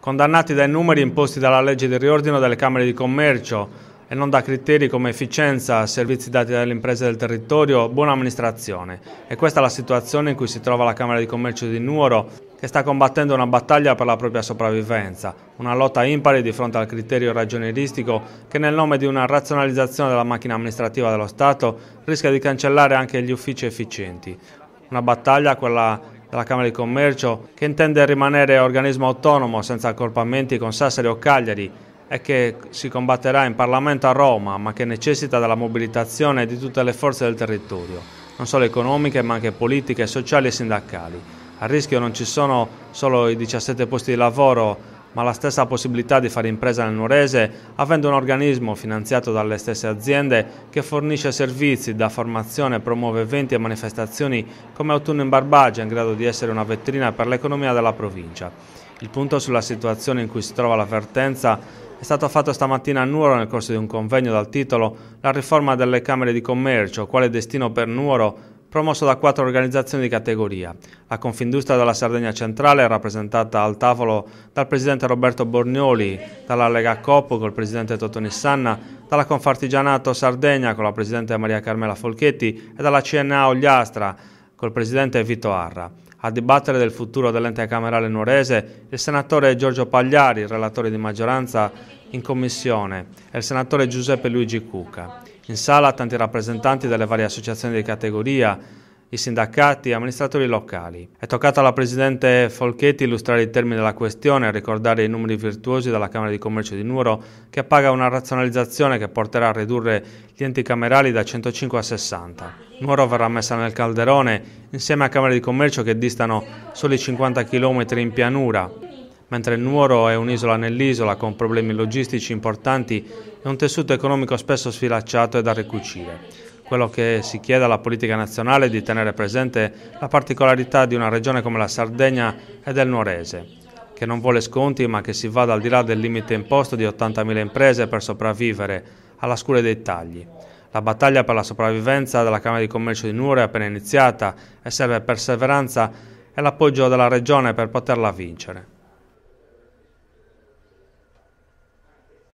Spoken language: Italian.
condannati dai numeri imposti dalla legge di riordino delle Camere di Commercio e non da criteri come efficienza, servizi dati dalle imprese del territorio, buona amministrazione. E questa è la situazione in cui si trova la Camera di Commercio di Nuoro, che sta combattendo una battaglia per la propria sopravvivenza, una lotta impari di fronte al criterio ragionieristico che nel nome di una razionalizzazione della macchina amministrativa dello Stato rischia di cancellare anche gli uffici efficienti. Una battaglia, quella della Camera di Commercio che intende rimanere organismo autonomo senza accorpamenti con Sassari o Cagliari e che si combatterà in Parlamento a Roma ma che necessita della mobilitazione di tutte le forze del territorio, non solo economiche ma anche politiche, sociali e sindacali. A rischio non ci sono solo i 17 posti di lavoro ma la stessa possibilità di fare impresa nel Nuorese avendo un organismo finanziato dalle stesse aziende che fornisce servizi da formazione promuove eventi e manifestazioni come Autunno in Barbagia in grado di essere una vetrina per l'economia della provincia. Il punto sulla situazione in cui si trova l'avvertenza è stato fatto stamattina a Nuoro nel corso di un convegno dal titolo La riforma delle Camere di Commercio, quale destino per Nuoro promosso da quattro organizzazioni di categoria. La Confindustria della Sardegna Centrale è rappresentata al tavolo dal presidente Roberto Bornioli, dalla Lega Coop col presidente Totoni Sanna, dalla Confartigianato Sardegna con la presidente Maria Carmela Folchetti e dalla CNA Ogliastra col presidente Vito Arra. A dibattere del futuro dell'ente camerale nuorese il senatore Giorgio Pagliari, relatore di maggioranza in commissione, e il senatore Giuseppe Luigi Cuca. In sala tanti rappresentanti delle varie associazioni di categoria, i sindacati e amministratori locali. È toccato alla Presidente Folchetti illustrare i termini della questione e ricordare i numeri virtuosi della Camera di Commercio di Nuoro che appaga una razionalizzazione che porterà a ridurre gli enti camerali da 105 a 60. Nuoro verrà messa nel calderone insieme a Camere di Commercio che distano soli 50 km in pianura Mentre il Nuoro è un'isola nell'isola con problemi logistici importanti e un tessuto economico spesso sfilacciato e da ricucire. Quello che si chiede alla politica nazionale è di tenere presente la particolarità di una regione come la Sardegna e del Nuorese che non vuole sconti ma che si vada al di là del limite imposto di 80.000 imprese per sopravvivere, alla scure dei tagli. La battaglia per la sopravvivenza della Camera di Commercio di Nuoro è appena iniziata e serve perseveranza e l'appoggio della Regione per poterla vincere.